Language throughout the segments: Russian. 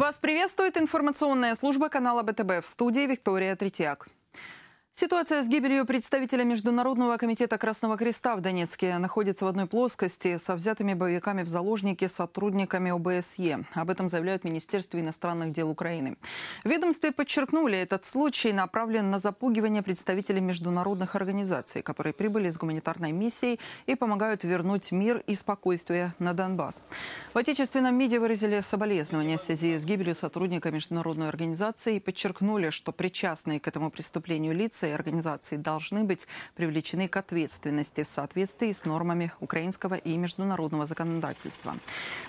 Вас приветствует информационная служба канала БТБ в студии Виктория Третьяк. Ситуация с гибелью представителя Международного комитета Красного Креста в Донецке находится в одной плоскости со взятыми боевиками в заложники сотрудниками ОБСЕ. Об этом заявляют Министерство иностранных дел Украины. В ведомстве подчеркнули, этот случай направлен на запугивание представителей международных организаций, которые прибыли с гуманитарной миссией и помогают вернуть мир и спокойствие на Донбасс. В отечественном МИДе выразили соболезнования в связи с гибелью сотрудника международной организации и подчеркнули, что причастные к этому преступлению лица лице и организации должны быть привлечены к ответственности в соответствии с нормами украинского и международного законодательства.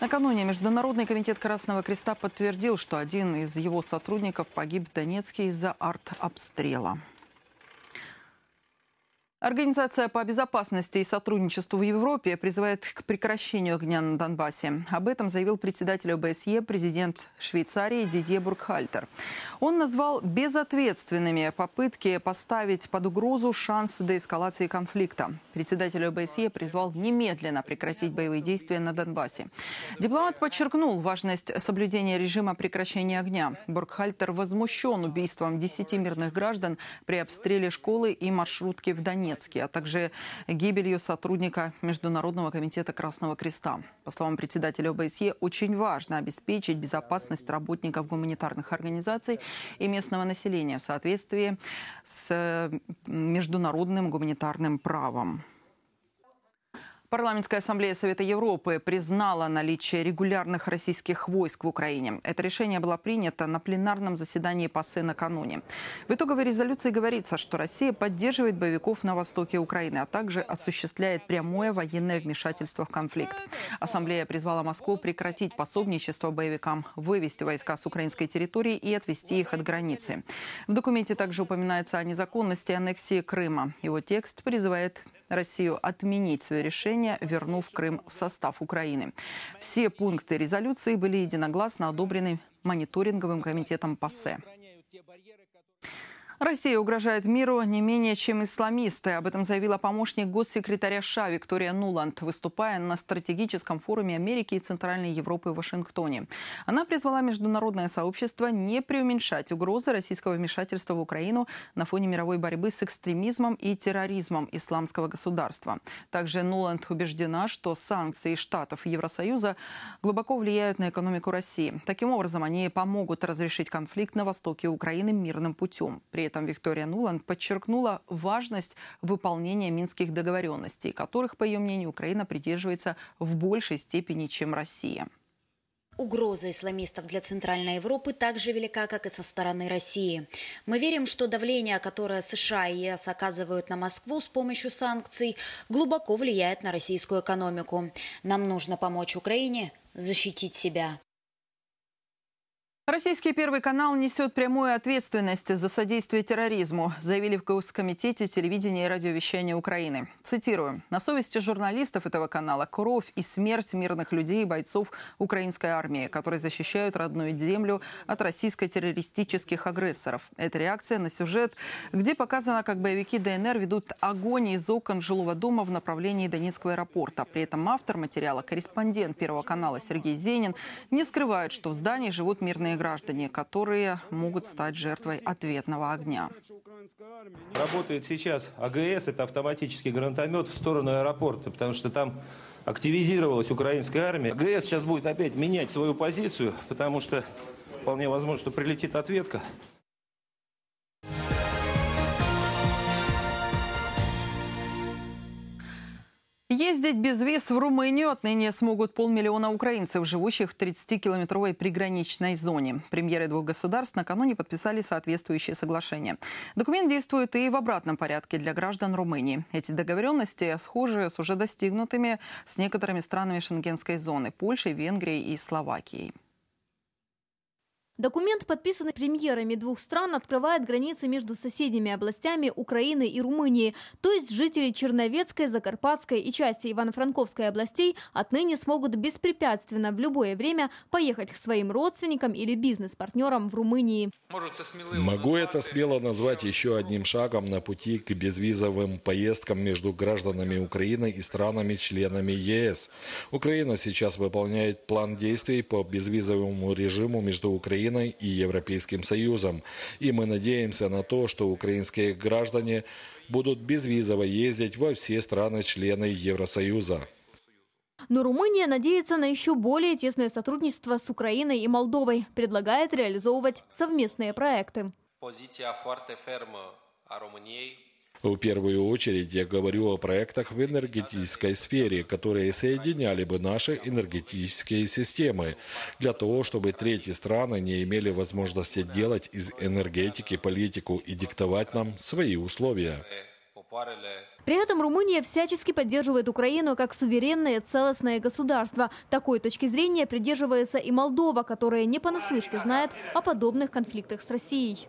Накануне Международный комитет Красного Креста подтвердил, что один из его сотрудников погиб в Донецке из-за артобстрела. Организация по безопасности и сотрудничеству в Европе призывает к прекращению огня на Донбассе. Об этом заявил председатель ОБСЕ президент Швейцарии Дидье Бургхальтер. Он назвал безответственными попытки поставить под угрозу шансы деэскалации конфликта. Председатель ОБСЕ призвал немедленно прекратить боевые действия на Донбассе. Дипломат подчеркнул важность соблюдения режима прекращения огня. Бургхальтер возмущен убийством 10 мирных граждан при обстреле школы и маршрутки в Донецке. Донецке, а также гибелью сотрудника Международного комитета Красного Креста. По словам председателя ОБСЕ, очень важно обеспечить безопасность работников гуманитарных организаций и местного населения в соответствии с э, международным гуманитарным правом. Парламентская ассамблея Совета Европы признала наличие регулярных российских войск в Украине. Это решение было принято на пленарном заседании ПАСЕ накануне. В итоговой резолюции говорится, что Россия поддерживает боевиков на востоке Украины, а также осуществляет прямое военное вмешательство в конфликт. Ассамблея призвала Москву прекратить пособничество боевикам, вывести войска с украинской территории и отвести их от границы. В документе также упоминается о незаконности аннексии Крыма. Его текст призывает Россию отменить свое решение, вернув Крым в состав Украины. Все пункты резолюции были единогласно одобрены мониторинговым комитетом ПАСЕ. Россия угрожает миру не менее, чем исламисты. Об этом заявила помощник госсекретаря США Виктория Нуланд, выступая на стратегическом форуме Америки и Центральной Европы в Вашингтоне. Она призвала международное сообщество не преуменьшать угрозы российского вмешательства в Украину на фоне мировой борьбы с экстремизмом и терроризмом исламского государства. Также Нуланд убеждена, что санкции Штатов и Евросоюза глубоко влияют на экономику России. Таким образом, они помогут разрешить конфликт на востоке Украины мирным мирным путем. При этом Виктория Нуланд подчеркнула важность выполнения минских договоренностей, которых, по ее мнению, Украина придерживается в большей степени, чем Россия. Угроза исламистов для Центральной Европы так же велика, как и со стороны России. Мы верим, что давление, которое США и ЕС оказывают на Москву с помощью санкций, глубоко влияет на российскую экономику. Нам нужно помочь Украине защитить себя. Российский Первый канал несет прямую ответственность за содействие терроризму, заявили в Госкомитете телевидения и радиовещания Украины. Цитирую. На совести журналистов этого канала кровь и смерть мирных людей и бойцов украинской армии, которые защищают родную землю от российско-террористических агрессоров. Это реакция на сюжет, где показано, как боевики ДНР ведут огонь из окон жилого дома в направлении Донецкого аэропорта. При этом автор материала, корреспондент Первого канала Сергей Зенин, не скрывает, что в здании живут мирные мирные граждане, которые могут стать жертвой ответного огня. Работает сейчас АГС, это автоматический гранатомет в сторону аэропорта, потому что там активизировалась украинская армия. АГС сейчас будет опять менять свою позицию, потому что вполне возможно, что прилетит ответка. Ездить без виз в Румынию отныне смогут полмиллиона украинцев, живущих в 30-километровой приграничной зоне. Премьеры двух государств накануне подписали соответствующие соглашения. Документ действует и в обратном порядке для граждан Румынии. Эти договоренности схожи с уже достигнутыми с некоторыми странами шенгенской зоны – Польшей, Венгрией и Словакией. Документ, подписанный премьерами двух стран, открывает границы между соседними областями Украины и Румынии. То есть жители Черновецкой, Закарпатской и части Ивано-Франковской областей отныне смогут беспрепятственно в любое время поехать к своим родственникам или бизнес-партнерам в Румынии. Могу это смело назвать еще одним шагом на пути к безвизовым поездкам между гражданами Украины и странами-членами ЕС. Украина сейчас выполняет план действий по безвизовому режиму между Украиной Украиной и Европейским Союзом. И мы надеемся на то, что украинские граждане будут безвизово ездить во все страны-члены Евросоюза. Но Румыния надеется на еще более тесное сотрудничество с Украиной и Молдовой, предлагает реализовывать совместные проекты. Позиция форте фермă a României в первую очередь я говорю о проектах в энергетической сфере, которые соединяли бы наши энергетические системы, для того, чтобы третьи страны не имели возможности делать из энергетики политику и диктовать нам свои условия. При этом Румыния всячески поддерживает Украину как суверенное целостное государство. Такой точки зрения придерживается и Молдова, которая не понаслышке знает о подобных конфликтах с Россией.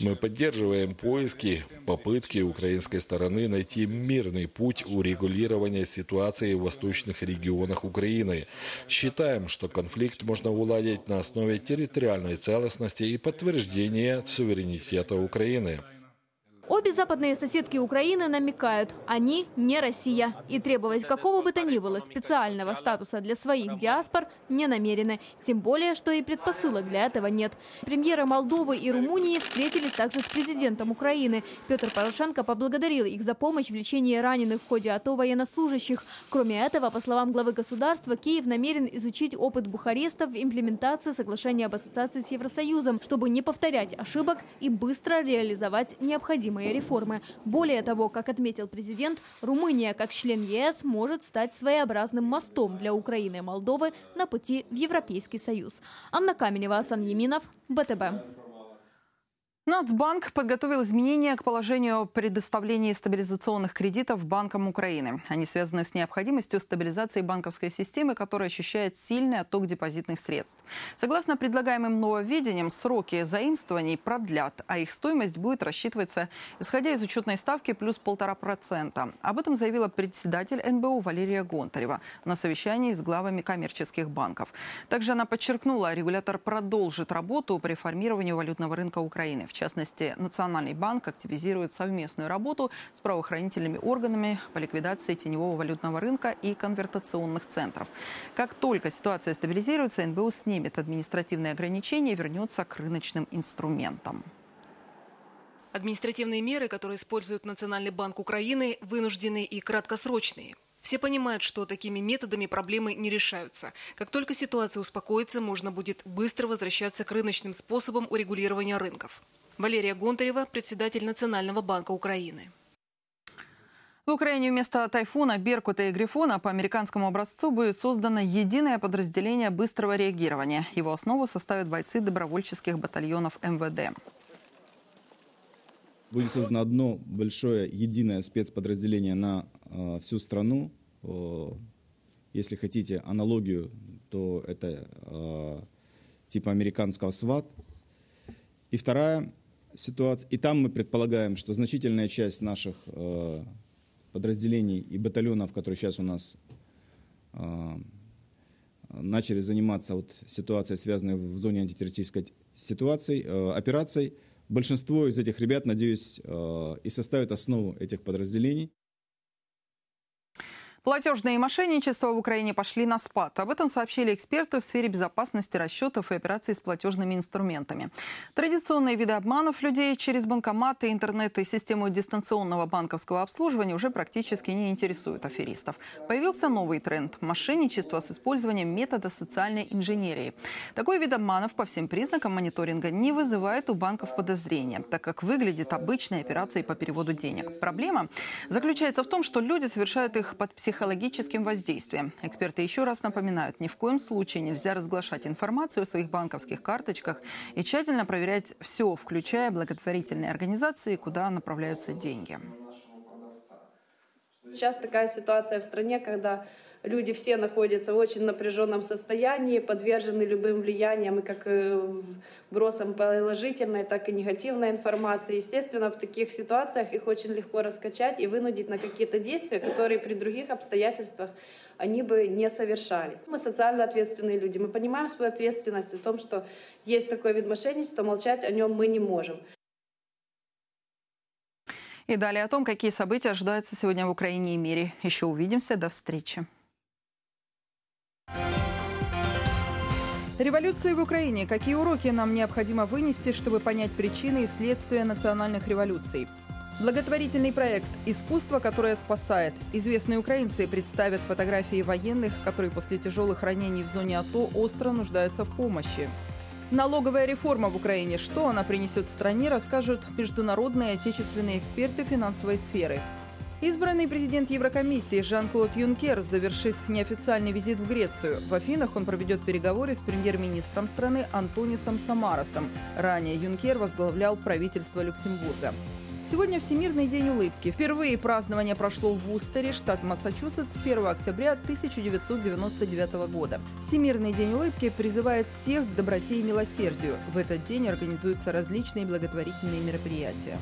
Мы поддерживаем поиски, попытки украинской стороны найти мирный путь урегулирования ситуации в восточных регионах Украины. Считаем, что конфликт можно уладить на основе территориальной целостности и подтверждения суверенитета Украины. Обе западные соседки Украины намекают, они не Россия, и требовать какого бы то ни было специального статуса для своих диаспор не намерены, тем более, что и предпосылок для этого нет. Премьеры Молдовы и Румынии встретились также с президентом Украины. Петр Порошенко поблагодарил их за помощь в лечении раненых в ходе АТО военнослужащих. Кроме этого, по словам главы государства, Киев намерен изучить опыт Бухареста в имплементации соглашения об ассоциации с Евросоюзом, чтобы не повторять ошибок и быстро реализовать необходимые необходимые реформы. Более того, как отметил президент, Румыния, как член ЕС, может стать своеобразным мостом для Украины и Молдовы на пути в Европейский Союз. Анна Каменева, Асан Еминов, БТБ. Нацбанк подготовил изменения к положению о предоставлении стабилизационных кредитов банкам Украины. Они связаны с необходимостью стабилизации банковской системы, которая ощущает сильный отток депозитных средств. Согласно предлагаемым нововведениям, сроки заимствований продлят, а их стоимость будет рассчитываться, исходя из учетной ставки, плюс полтора процента. Об этом заявила председатель НБУ Валерия Гонтарева на совещании с главами коммерческих банков. Также она подчеркнула, регулятор продолжит работу по реформированию валютного рынка Украины частности Национальный банк, активизирует совместную работу с правоохранительными органами по ликвидации теневого валютного рынка и конвертационных центров. Как только ситуация стабилизируется, НБУ снимет административные ограничения и вернется к рыночным инструментам. Административные меры, которые использует Национальный банк Украины, вынуждены и краткосрочные. Все понимают, что такими методами проблемы не решаются. Как только ситуация успокоится, можно будет быстро возвращаться к рыночным способам урегулирования рынков. Валерия Гонтарева, председатель Национального банка Украины. В Украине вместо «Тайфуна», «Беркута» и «Грифона» по американскому образцу будет создано единое подразделение быстрого реагирования. Его основу составят бойцы добровольческих батальонов МВД. Будет создано одно большое единое спецподразделение на э, всю страну. Э, если хотите аналогию, то это э, типа американского СВАТ. И вторая ситуаций. И там мы предполагаем, что значительная часть наших э, подразделений и батальонов, которые сейчас у нас э, начали заниматься вот ситуацией, связанной в зоне антитеррористической ситуации, э, операций, большинство из этих ребят, надеюсь, э, и составят основу этих подразделений. Платежные мошенничества в Украине пошли на спад. Об этом сообщили эксперты в сфере безопасности расчетов и операций с платежными инструментами. Традиционные виды обманов людей через банкоматы, интернет и систему дистанционного банковского обслуживания уже практически не интересуют аферистов. Появился новый тренд – мошенничество с использованием метода социальной инженерии. Такой вид обманов по всем признакам мониторинга не вызывает у банков подозрения, так как выглядит обычной операцией по переводу денег. Проблема заключается в том, что люди совершают их под психологией психологическим воздействием. Эксперты еще раз напоминают, ни в коем случае нельзя разглашать информацию о своих банковских карточках и тщательно проверять все, включая благотворительные организации, куда направляются деньги. Сейчас такая ситуация в стране, когда люди все находятся в очень напряженном состоянии, подвержены любым влияниям, и как э, бросом положительной, так и негативной информации. Естественно, в таких ситуациях их очень легко раскачать и вынудить на какие-то действия, которые при других обстоятельствах они бы не совершали. Мы социально ответственные люди, мы понимаем свою ответственность о том, что есть такой вид мошенничества, молчать о нем мы не можем. И далее о том, какие события ожидаются сегодня в Украине и мире. Еще увидимся. До встречи. Революция в Украине. Какие уроки нам необходимо вынести, чтобы понять причины и следствия национальных революций? Благотворительный проект «Искусство, которое спасает». Известные украинцы представят фотографии военных, которые после тяжелых ранений в зоне АТО остро нуждаются в помощи. Налоговая реформа в Украине. Что она принесет стране, расскажут международные и отечественные эксперты финансовой сферы. Избранный президент Еврокомиссии Жан-Клод Юнкер завершит неофициальный визит в Грецию. В Афинах он проведет переговоры с премьер-министром страны Антонисом Самаросом. Ранее Юнкер возглавлял правительство Люксембурга. Сегодня Всемирный день улыбки. Впервые празднование прошло в Устере, штат Массачусетс, 1 октября 1999 года. Всемирный день улыбки призывает всех к доброте и милосердию. В этот день организуются различные благотворительные мероприятия.